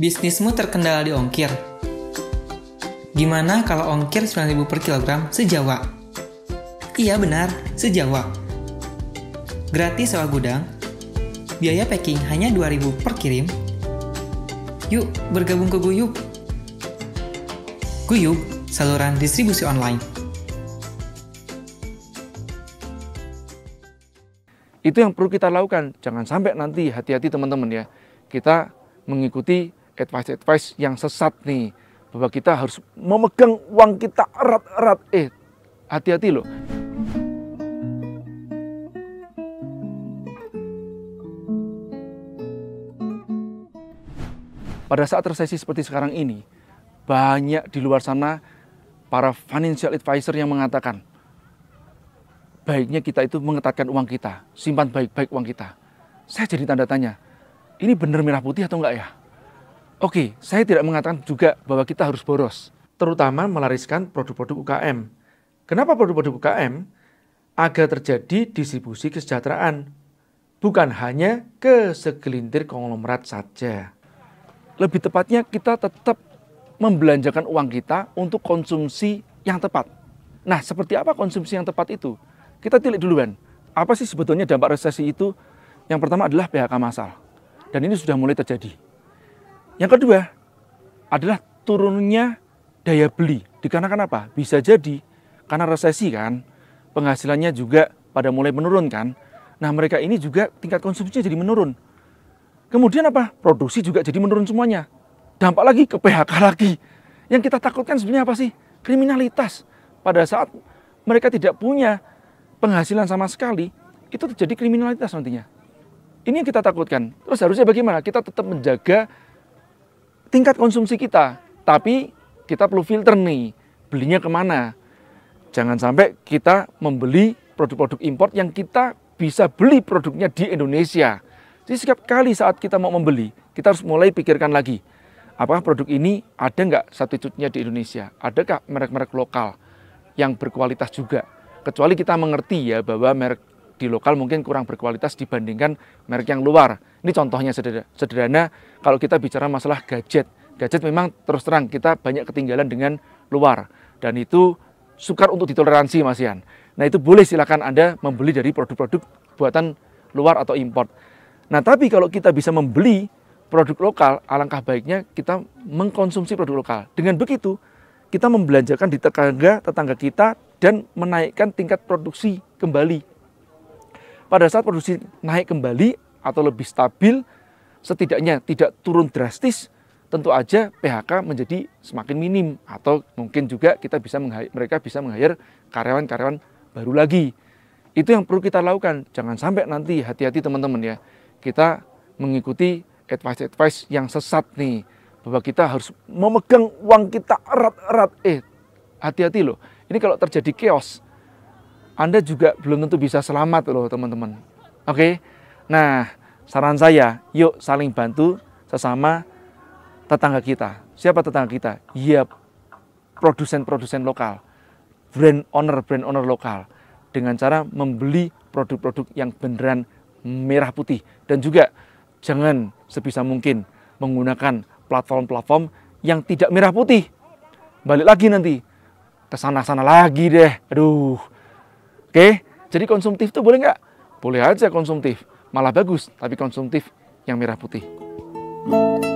Bisnismu terkendala di ongkir. Gimana kalau ongkir 9000 per kilogram sejawa? Iya benar, sejawa. Gratis sewa gudang, biaya packing hanya 2000 per kirim. Yuk, bergabung ke Guyub. Guyub, saluran distribusi online. Itu yang perlu kita lakukan. Jangan sampai nanti hati-hati teman-teman ya. Kita mengikuti advice-advice yang sesat nih. Bahwa kita harus memegang uang kita erat-erat. Eh, hati-hati loh. Pada saat resesi seperti sekarang ini, banyak di luar sana para financial advisor yang mengatakan, baiknya kita itu mengetatkan uang kita, simpan baik-baik uang kita. Saya jadi tanda tanya, ini benar merah putih atau enggak ya? Oke, saya tidak mengatakan juga bahwa kita harus boros, terutama melariskan produk-produk UKM. Kenapa produk-produk UKM? Agar terjadi distribusi kesejahteraan, bukan hanya ke segelintir konglomerat saja. Lebih tepatnya kita tetap membelanjakan uang kita untuk konsumsi yang tepat. Nah, seperti apa konsumsi yang tepat itu? Kita tilik duluan. Apa sih sebetulnya dampak resesi itu? Yang pertama adalah PHK massal. Dan ini sudah mulai terjadi yang kedua adalah turunnya daya beli. Dikarenakan apa? Bisa jadi karena resesi kan, penghasilannya juga pada mulai menurun kan. Nah mereka ini juga tingkat konsumsinya jadi menurun. Kemudian apa? Produksi juga jadi menurun semuanya. Dampak lagi ke PHK lagi. Yang kita takutkan sebenarnya apa sih? Kriminalitas. Pada saat mereka tidak punya penghasilan sama sekali, itu terjadi kriminalitas nantinya. Ini yang kita takutkan. Terus harusnya bagaimana? Kita tetap menjaga tingkat konsumsi kita. Tapi kita perlu filter nih, belinya kemana. Jangan sampai kita membeli produk-produk import yang kita bisa beli produknya di Indonesia. Jadi setiap kali saat kita mau membeli, kita harus mulai pikirkan lagi. Apakah produk ini ada nggak substitutnya di Indonesia? Adakah merek-merek lokal yang berkualitas juga? Kecuali kita mengerti ya bahwa merek di lokal mungkin kurang berkualitas dibandingkan merek yang luar. Ini contohnya sederhana, kalau kita bicara masalah gadget. Gadget memang terus terang kita banyak ketinggalan dengan luar dan itu sukar untuk ditoleransi Mas Ian. Nah itu boleh silakan Anda membeli dari produk-produk buatan luar atau import. Nah tapi kalau kita bisa membeli produk lokal, alangkah baiknya kita mengkonsumsi produk lokal. Dengan begitu, kita membelanjakan di tetangga tetangga kita dan menaikkan tingkat produksi kembali pada saat produksi naik kembali atau lebih stabil, setidaknya tidak turun drastis, tentu aja PHK menjadi semakin minim atau mungkin juga kita bisa mereka bisa menghajar karyawan-karyawan baru lagi. Itu yang perlu kita lakukan. Jangan sampai nanti hati-hati teman-teman ya. Kita mengikuti advice-advice yang sesat nih bahwa kita harus memegang uang kita erat-erat. Eh, hati-hati loh. Ini kalau terjadi chaos, anda juga belum tentu bisa selamat loh teman-teman. Oke, nah saran saya, yuk saling bantu sesama tetangga kita. Siapa tetangga kita? Ya, produsen-produsen lokal, brand owner, brand owner lokal, dengan cara membeli produk-produk yang beneran merah putih dan juga jangan sebisa mungkin menggunakan platform-platform yang tidak merah putih. Balik lagi nanti kesana sana-sana lagi deh. Aduh, Oke, jadi konsumtif itu boleh nggak? Boleh aja konsumtif, malah bagus, tapi konsumtif yang merah putih. Thank you